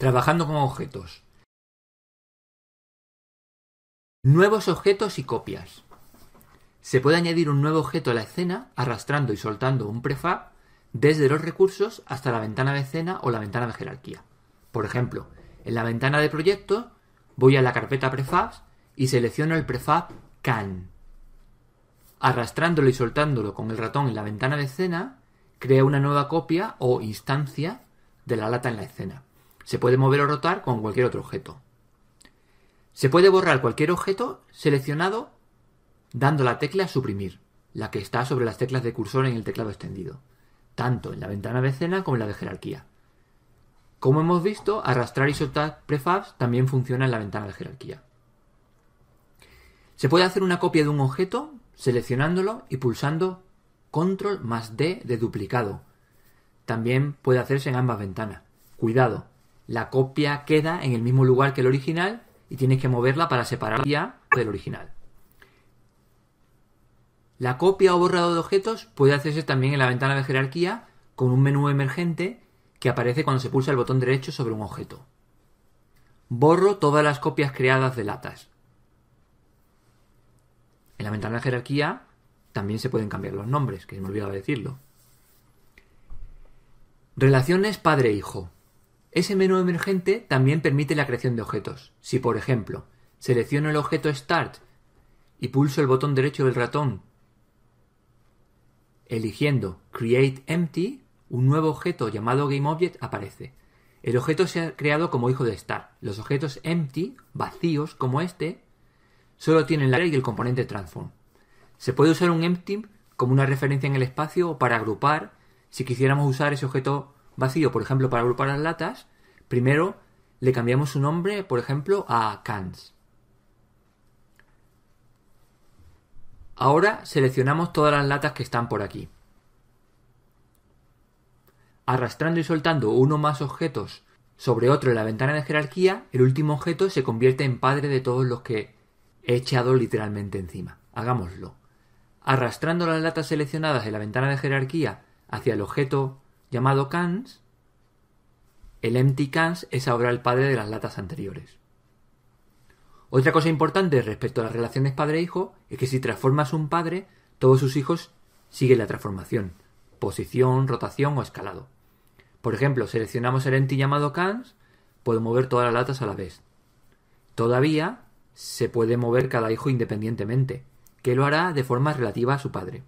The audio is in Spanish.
trabajando con objetos. Nuevos objetos y copias. Se puede añadir un nuevo objeto a la escena arrastrando y soltando un prefab desde los recursos hasta la ventana de escena o la ventana de jerarquía. Por ejemplo, en la ventana de proyecto voy a la carpeta prefabs y selecciono el prefab CAN. Arrastrándolo y soltándolo con el ratón en la ventana de escena, crea una nueva copia o instancia de la lata en la escena. Se puede mover o rotar con cualquier otro objeto. Se puede borrar cualquier objeto seleccionado dando la tecla suprimir, la que está sobre las teclas de cursor en el teclado extendido, tanto en la ventana de escena como en la de jerarquía. Como hemos visto, arrastrar y soltar prefabs también funciona en la ventana de jerarquía. Se puede hacer una copia de un objeto seleccionándolo y pulsando control más D de duplicado. También puede hacerse en ambas ventanas. Cuidado, la copia queda en el mismo lugar que el original y tienes que moverla para separarla del original. La copia o borrado de objetos puede hacerse también en la ventana de jerarquía con un menú emergente que aparece cuando se pulsa el botón derecho sobre un objeto. Borro todas las copias creadas de latas. En la ventana de jerarquía también se pueden cambiar los nombres, que me olvidaba decirlo. Relaciones padre-hijo. Ese menú emergente también permite la creación de objetos. Si, por ejemplo, selecciono el objeto Start y pulso el botón derecho del ratón, eligiendo Create Empty, un nuevo objeto llamado GameObject aparece. El objeto se ha creado como hijo de Start. Los objetos empty, vacíos como este, solo tienen la red y el componente transform. Se puede usar un empty como una referencia en el espacio o para agrupar si quisiéramos usar ese objeto vacío, por ejemplo, para agrupar las latas, primero le cambiamos su nombre, por ejemplo, a cans. Ahora seleccionamos todas las latas que están por aquí. Arrastrando y soltando uno más objetos sobre otro en la ventana de jerarquía, el último objeto se convierte en padre de todos los que he echado literalmente encima. Hagámoslo. Arrastrando las latas seleccionadas en la ventana de jerarquía hacia el objeto llamado Cans, el empty Cans es ahora el padre de las latas anteriores. Otra cosa importante respecto a las relaciones padre-hijo es que si transformas un padre, todos sus hijos siguen la transformación, posición, rotación o escalado. Por ejemplo, seleccionamos el empty llamado Cans, puedo mover todas las latas a la vez. Todavía se puede mover cada hijo independientemente, que lo hará de forma relativa a su padre.